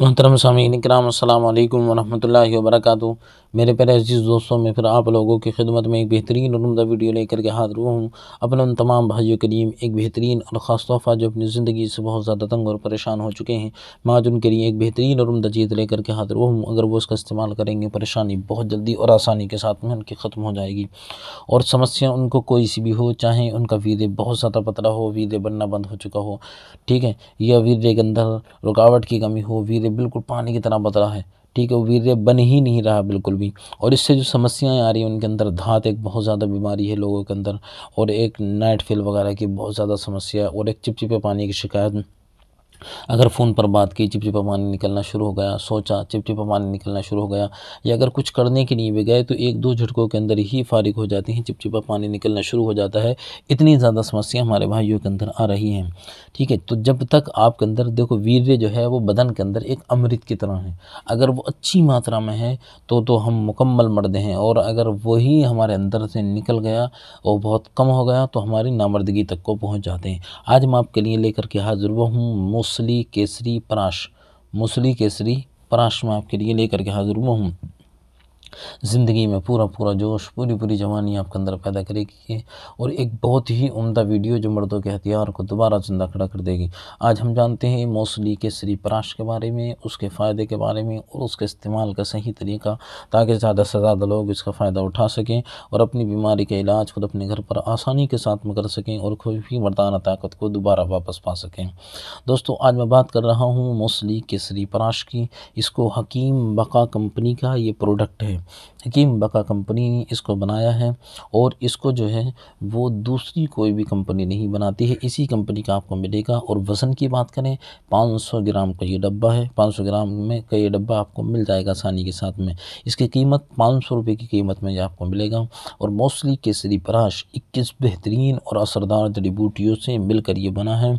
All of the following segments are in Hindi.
मोहतरम सामीन कराम अल्लाम वरहमल वर्क मेरे प्यारे अजीज़ दोस्तों में फिर आप लोगों की खिदमत में एक बेहतरीन और उमदा वीडियो लेकर के हाजिर हुआ हूँ अपने उन तमाम भाइयों के लिए एक बेहतरीन और ख़ास तोहफ़ा जो अपनी ज़िंदगी से बहुत ज़्यादा तंग और परेशान हो चुके हैं मैं आज उनके लिए एक बेहतरीन और उमदा चीज़ लेकर के हाजिर हुआ हूँ अगर वो इसका इस्तेमाल करेंगे परेशानी बहुत जल्दी और आसानी के साथ में उनकी ख़त्म हो जाएगी और समस्या उनको कोई सी भी हो चाहे उनका वीदे बहुत ज़्यादा पतला हो वीदे बनना बंद हो चुका हो ठीक है या वीरे के अंदर रुकावट की कमी हो वीरे बिल्कुल पानी की तरह पतला है ठीक है वीर्य बन ही नहीं रहा बिल्कुल भी और इससे जो समस्याएं आ रही हैं उनके अंदर धात एक बहुत ज़्यादा बीमारी है लोगों के अंदर और एक नाइट फील वगैरह की बहुत ज़्यादा समस्या और एक चिपचिपे पानी की शिकायत अगर फ़ोन पर बात की चिपचिपा पानी निकलना शुरू हो गया सोचा चिपचिपा पानी निकलना शुरू हो गया या अगर कुछ करने के लिए भी गए तो एक दो झटकों के अंदर ही फारिग हो जाती हैं चिपचिपा पानी निकलना शुरू हो जाता है इतनी ज़्यादा समस्या हमारे भाइयों के अंदर आ रही हैं ठीक है तो जब तक आपके अंदर देखो वीर्य जो है वो बदन के अंदर एक अमृत की तरह है अगर वो अच्छी मात्रा में है तो तो हम मुकम्मल मर्द हैं और अगर वही हमारे अंदर से निकल गया और बहुत कम हो गया तो हमारी नामर्दगी तक को पहुँच जाते हैं आज मैं आपके लिए लेकर के हाजिर हूँ मुसली केसरी पराश मुसली केसरी पराश मैं आपके लिए लेकर के हाजिर हुआ हूँ ज़िंदगी में पूरा पूरा जोश पूरी पूरी जवानी आपके अंदर पैदा करेगी और एक बहुत ही उम्दा वीडियो जो मर्दों के हथियार को दोबारा ज़िंदा खड़ा कर देगी आज हम जानते हैं मौसली के सरी पराश के बारे में उसके फ़ायदे के बारे में और उसके इस्तेमाल का सही तरीका ताकि ज़्यादा से ज़्यादा लोग इसका फ़ायदा उठा सकें और अपनी बीमारी के इलाज खुद अपने घर पर आसानी के साथ में कर सकें और खुद ही मरदाना ताकत को दोबारा वापस पा सकें दोस्तों आज मैं बात कर रहा हूँ मौसली के सरी पराश की इसको हकीम बका कंपनी का ये प्रोडक्ट है है हकीम बका कंपनी इसको बनाया है और इसको जो है वो दूसरी कोई भी कंपनी नहीं बनाती है इसी कंपनी का आपको मिलेगा और वज़न की बात करें 500 ग्राम का ये डब्बा है 500 ग्राम में का ये डब्बा आपको मिल जाएगा आसानी के साथ में इसकी कीमत पाँच सौ रुपये की कीमत में ये आपको मिलेगा और मोस्टली केसरी पराश इक्कीस बेहतरीन और असरदार जड़ी बूटियों से मिलकर ये बना है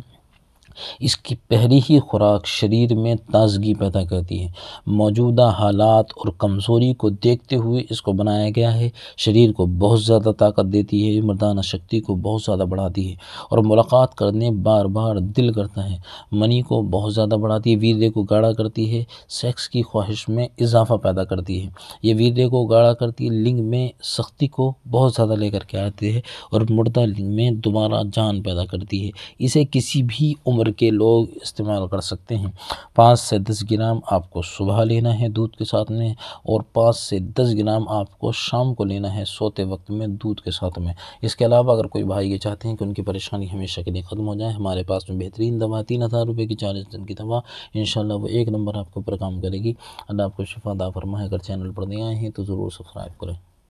इसकी पहली ही खुराक शरीर में ताजगी पैदा करती है मौजूदा हालात और कमज़ोरी को देखते हुए इसको बनाया गया है शरीर को बहुत ज़्यादा ताकत देती है मर्दाना शक्ति को बहुत ज़्यादा बढ़ाती है और मुलाकात करने बार बार दिल करता है मनी को बहुत ज़्यादा बढ़ाती है वीरे को गाढ़ा करती है सेक्स की ख्वाहिश में इजाफा पैदा करती है ये वीरे को गाढ़ा करती है लिंग में सख्ती को बहुत ज़्यादा लेकर के आती है और मुर्दा लिंग में दोबारा जान पैदा करती है इसे किसी भी उम्र करके के लोग इस्तेमाल कर सकते हैं पाँच से दस ग्राम आपको सुबह लेना है दूध के साथ में और पाँच से दस ग्राम आपको शाम को लेना है सोते वक्त में दूध के साथ में इसके अलावा अगर कोई भाई ये चाहते हैं कि उनकी परेशानी हमेशा के लिए ख़त्म हो जाए हमारे पास में बेहतरीन दवा तीन हज़ार रुपये की चालीस दिन की दवा इन वो एक नंबर आपके ऊपर काम करेगी अल्लाह आपको शिफा दाफरमा फरमाए अगर चैनल पर नहीं आए हैं तो ज़रूर सब्सक्राइब करें